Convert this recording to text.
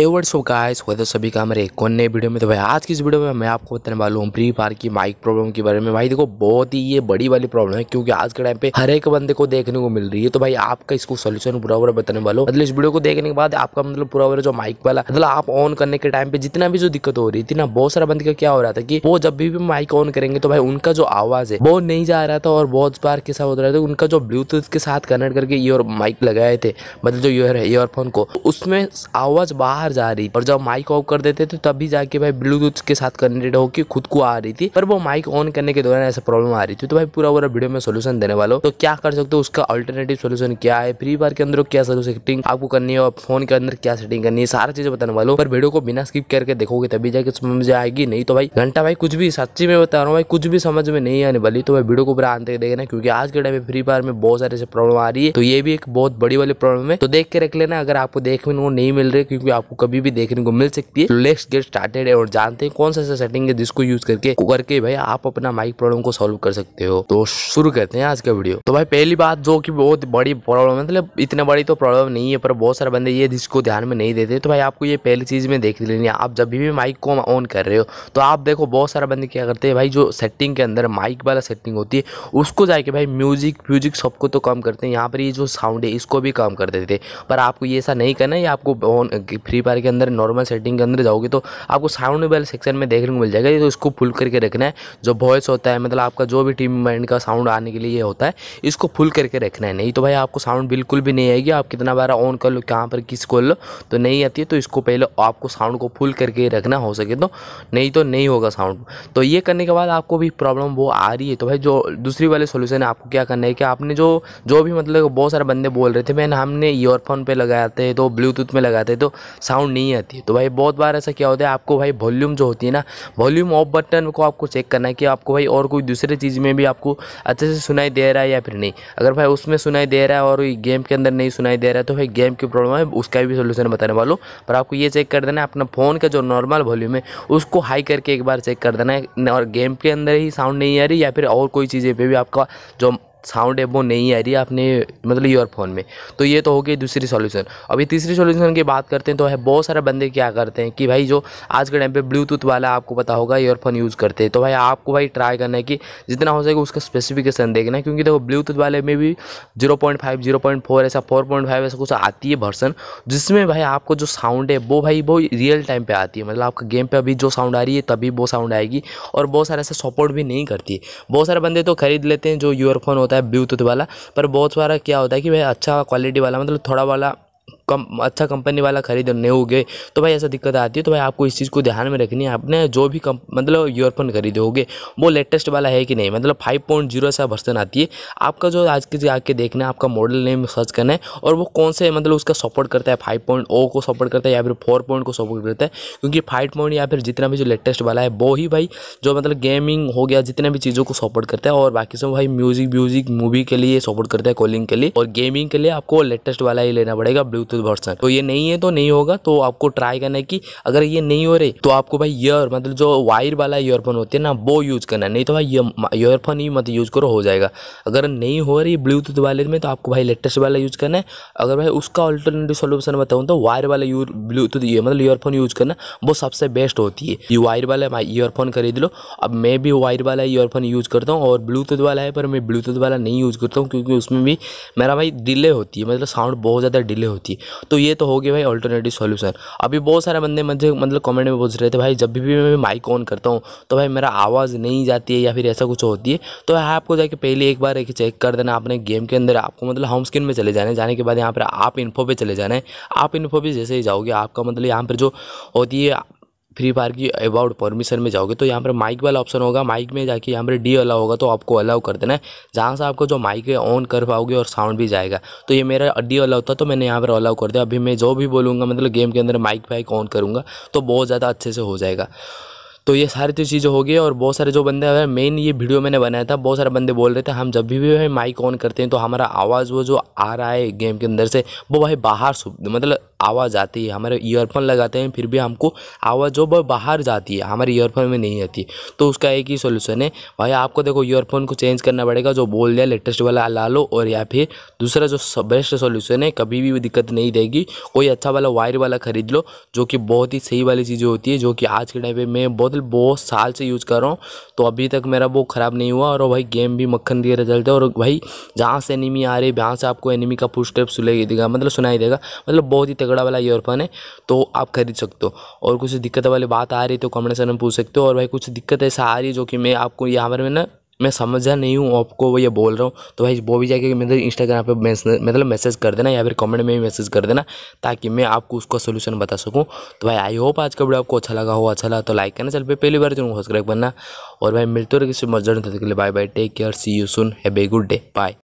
averse of guys weather सभी का हमारे एक नए वीडियो में तो भाई आज की इस वीडियो में मैं आपको बताने वाला हूँ फ्री फायर की माइक प्रॉब्लम के बारे में भाई देखो बहुत ही ये बड़ी वाली प्रॉब्लम है क्योंकि आज के टाइम पे हर एक बंदे को देखने को मिल रही है तो भाई आपका इसको सोल्यूशन पूरा पूरा बताने वाला मतलब इस वीडियो को देखने के बाद आपका मतलब पूरा पूरा जो माइक वाला मतलब आप ऑन करने के टाइम पे जितना भी जो दिक्कत हो रही थी ना बहुत सारा बंदे का क्या हो रहा था कि वो जब भी माइक ऑन करेंगे तो भाई उनका जो आवाज है वो नहीं जा रहा था और बहुत बार के साथ हो रहा था उनका जो ब्लूटूथ के साथ कनेक्ट करके ईयर माइक लगाए थे मतलब जो ईयर है ईयरफोन को उसमें आवाज बाहर बाहर जा रही और जब माइक ऑफ कर देते थे तब भी जाके भाई ब्लूटूथ के साथ कनेक्टेड होकर खुद को आ रही थी पर वो माइक ऑन करने के दौरान ऐसा प्रॉब्लम आ रही थी तो भाई पूरा पूरा वीडियो में सोल्यूशन देने वाला तो क्या कर सकते हो उसका अल्टरनेटिव सोल्यूशन क्या है फ्री फायर के अंदर क्या सेटिंग आपको करनी है फोन के अंदर क्या सेटिंग करनी है सारा चीजें बताने वालों पर वीडियो को बिना स्किप करके देखोगे तभी जाके समझ आएगी नहीं तो भाई घंटा भाई कुछ भी सच्ची में बता रहा हूँ भाई कुछ भी समझ में नहीं आने वाली तो भाई वीडियो को पूरा आंत देखना क्योंकि आज के टाइम में फ्री फायर में बहुत सारे प्रॉब्लम आ रही है तो ये भी एक बहुत बड़ी वाली प्रॉब्लम है तो देख के रख लेना अगर आपको देखने को नहीं मिल रही क्योंकि आपको आपको कभी भी देखने को मिल सकती है लेट्स गेट स्टार्टेड है और जानते हैं कौन सा ऐसा सेटिंग है जिसको यूज करके करके भाई आप अपना माइक प्रॉब्लम को सॉल्व कर सकते हो तो शुरू करते हैं आज का वीडियो तो भाई पहली बात जो की बहुत बड़ी प्रॉब्लम है मतलब इतने बड़ी तो प्रॉब्लम नहीं है पर बहुत सारे बंदे ये जिसको ध्यान में नहीं देते तो भाई आपको ये पहली चीज में देख लेनी है आप जब भी माइक को ऑन कर रहे हो तो आप देखो बहुत सारे बंदे क्या करते हैं भाई जो सेटिंग के अंदर माइक वाला सेटिंग होती है उसको जाके भाई म्यूजिक म्यूजिक सबको तो कम करते हैं यहाँ पर ये जो साउंड है इसको भी कम कर देते हैं पर आपको ये ऐसा नहीं करना है आपको ऑन फ्री फायर के अंदर नॉर्मल सेटिंग के अंदर जाओगे तो आपको साउंड वाले सेक्शन में देखने को मिल जाएगा तो इसको फुल करके रखना है जो वॉइस होता है मतलब आपका जो भी टीम माइंड का साउंड आने के लिए होता है इसको फुल करके रखना है नहीं तो भाई आपको साउंड बिल्कुल भी नहीं आएगी आप कितना बार ऑन कर लो कहाँ पर किस खोल लो तो नहीं आती है तो इसको पहले आपको साउंड को फुल करके रखना हो सके तो नहीं तो नहीं होगा साउंड तो ये करने के बाद आपको भी प्रॉब्लम वो आ रही है तो भाई जो दूसरी वाले सोल्यूशन है आपको क्या करना है कि आपने जो जो भी मतलब बहुत सारे बंदे बोल रहे थे मैंने हमने ईयरफोन पे लगाते हैं तो ब्लूटूथ में लगाते हैं तो साउंड नहीं आती तो भाई बहुत बार ऐसा क्या होता है आपको भाई वॉल्यूम जो होती है ना वॉल्यूम ऑफ बटन को आपको चेक करना है कि आपको भाई और कोई दूसरे चीज़ में भी आपको अच्छे से सुनाई दे रहा है या फिर नहीं अगर भाई उसमें सुनाई दे रहा है और गेम के अंदर नहीं सुनाई दे रहा है तो भाई गेम की प्रॉब्लम है उसका भी सोल्यूशन बताने वालों पर आपको ये चेक कर देना है अपना फ़ोन का जो नॉर्मल वॉल्यूम है उसको हाई करके एक बार चेक कर देना है और गेम के अंदर ही साउंड नहीं आ रही या फिर और कोई चीज़ें पर भी आपका जो साउंड है वो नहीं आ रही है अपने मतलब ईयरफोन में तो ये तो हो गई दूसरी सॉल्यूशन अभी तीसरी सॉल्यूशन की बात करते हैं तो है बहुत सारे बंदे क्या करते हैं कि भाई जो आज के टाइम पे ब्लूटूथ वाला आपको पता होगा ईयरफोन यूज़ करते हैं तो भाई आपको भाई ट्राई करना है कि जितना हो सके उसका स्पेसिफिकेशन देखना है क्योंकि देखो ब्लूटूथ वाले में भी zero point five zero point four ऐसा फोर पॉइंट फाइव ऐसा कुछ आती है भर्सन जिसमें भाई आपको जो साउंड है वो भाई वो रियल टाइम पर आती है मतलब आपका गेम पर अभी जो साउंड आ रही है तभी वो साउंड आएगी और बहुत सारे ऐसा सपोर्ट भी नहीं करती बहुत सारे बंदे तो खरीद लेते हैं जो ईयरफोन होता होता है ब्लूटूथ वाला पर बहुत सारा क्या होता है कि भाई अच्छा क्वालिटी वाला मतलब थोड़ा वाला कम अच्छा कंपनी वाला खरीदने हो गए तो भाई ऐसा दिक्कत आती है तो भाई आपको इस चीज़ को ध्यान में रखनी है आपने जो भी कम मतलब ईयरफोन खरीदे हो वो लेटेस्ट वाला है कि नहीं मतलब फाइव पॉइंट जीरो ऐसा वर्सन आती है आपका जो आज के आके देखना है आपका मॉडल नेम सर्च करना है और वो कौन से मतलब उसका सपोर्ट करता है फाइव पॉइंट ओ को सपोर्ट करता है या फिर फोर पॉइंट को सपोर्ट करता है क्योंकि फाइव पॉइंट या फिर जितना भी जो लेटेस्ट वाला है वो ही भाई जो मतलब गेमिंग हो गया जितने भी चीज़ों को सपोर्ट करता है और बाकी सब भाई म्यूजिक व्यूजिक मूवी के लिए सपोर्ट करता है कॉलिंग के लिए और गेमिंग के लिए आपको लेटेस्ट वाला ही लेना पड़ेगा ब्लूटूथ ट्रूथ वर्सन तो ये नहीं है तो नहीं होगा तो आपको ट्राई करना है कि अगर ये नहीं हो रही तो आपको भाई ईयर मतलब जो वायर वाला ईयरफोन होते हैं ना वो यूज़ करना नहीं तो भाई ईयरफोन ही मत यूज़ करो हो जाएगा अगर नहीं हो रही ब्लूटूथ वाले में तो आपको भाई लेटेस्ट वाला यूज़ करना है अगर भाई उसका ऑल्टरनेटिव सोल्यूशन बताऊँ तो वायर वाला ब्लूटूथ ये मतलब ईयरफोन यूज़ करना वो सबसे बेस्ट होती है ये वायर वाला भाई ईयरफोन खरीद लो अब मैं भी वायर वाला ईयरफोन यूज़ करता हूँ और ब्लूटूथ वाला है पर मैं ब्लूटूथ वाला नहीं यूज़ करता हूँ क्योंकि उसमें भी मेरा भाई डिले होती है मतलब साउंड बहुत ज़्यादा डिले होती है तो ये तो हो गया भाई ऑल्टरनेटिव सोल्यूशन अभी बहुत सारे बंदे मुझे मतलब कमेंट में पूछ रहे थे भाई जब भी मैं माइक ऑन करता हूँ तो भाई मेरा आवाज़ नहीं जाती है या फिर ऐसा कुछ होती है तो आपको जाके पहले एक बार एक चेक कर देना अपने गेम के अंदर आपको मतलब होम स्क्रीन में चले जाने जाने के बाद यहाँ पर आप इन्फो पे चले जाना है आप इन्फो पे जैसे ही जाओगे आपका मतलब यहाँ पर जो होती है फ्री फायर की अबाउट परमिशन में जाओगे तो यहाँ पर माइक वाला ऑप्शन होगा माइक में जाके यहाँ पर डी अलाउ होगा तो आपको अलाउ कर देना है जहाँ से आपको जो माइक है ऑन कर पाओगे और साउंड भी जाएगा तो ये मेरा डी अलाउ था तो मैंने यहाँ पर अलाउ कर दिया अभी मैं जो भी बोलूँगा मतलब गेम के अंदर माइक वाइक ऑन करूँगा तो बहुत ज़्यादा अच्छे से हो जाएगा तो ये सारी तो चीज़ें होगी और बहुत सारे जो बंदे हैं मेन ये वीडियो मैंने बनाया था बहुत सारे बंदे बोल रहे थे हम जब भी भी माइक ऑन करते हैं तो हमारा आवाज़ वो जो आ रहा है गेम के अंदर से वो भाई बाहर मतलब आवाज़ आती है हमारे ईयरफोन लगाते हैं फिर भी हमको आवाज़ जो बाहर जाती है हमारे ईयरफोन में नहीं आती तो उसका एक ही सोल्यूशन है भाई आपको देखो ईयरफोन को चेंज करना पड़ेगा जो बोल दिया लेटेस्ट वाला ला लो और या फिर दूसरा जो बेस्ट सोल्यूशन है कभी भी दिक्कत नहीं देगी कोई अच्छा वाला वायर वाला ख़रीद लो जो कि बहुत ही सही वाली चीज़ें होती है जो कि आज के टाइम पर मैं बहुत बहुत साल से यूज़ कर रहा हूँ तो अभी तक मेरा वो ख़राब नहीं हुआ और भाई गेम भी मक्खन दिए चलते और भाई जहाँ से एनिमी आ रही है वहाँ से आपको एनिमी का फुल स्टेप सुनाई देगा मतलब सुनाई देगा मतलब बहुत ही तगड़ा तगड़ा वाला ईयरफोन है तो आप खरीद सकते हो और कुछ दिक्कत वाली बात आ रही तो कमेंट सेक्शन में पूछ सकते हो और भाई कुछ दिक्कत ऐसा आ रही है जो कि मैं आपको यहाँ पर मैं ना मैं समझा नहीं हूँ आपको वो ये बोल रहा हूँ तो भाई वो भी जाके मतलब इंस्टाग्राम पे मतलब मैसेज कर देना या फिर कमेंट में भी मैसेज कर देना ताकि मैं आपको उसका सोल्यूशन बता सकूँ तो भाई आई होप आज का वीडियो आपको अच्छा लगा हो अच्छा लगा तो लाइक करना चल पे पहली बार जरूर सब्सक्राइब करना और भाई मिलते रहे किसी मजर तक के लिए bye bye take care see you soon have a good day bye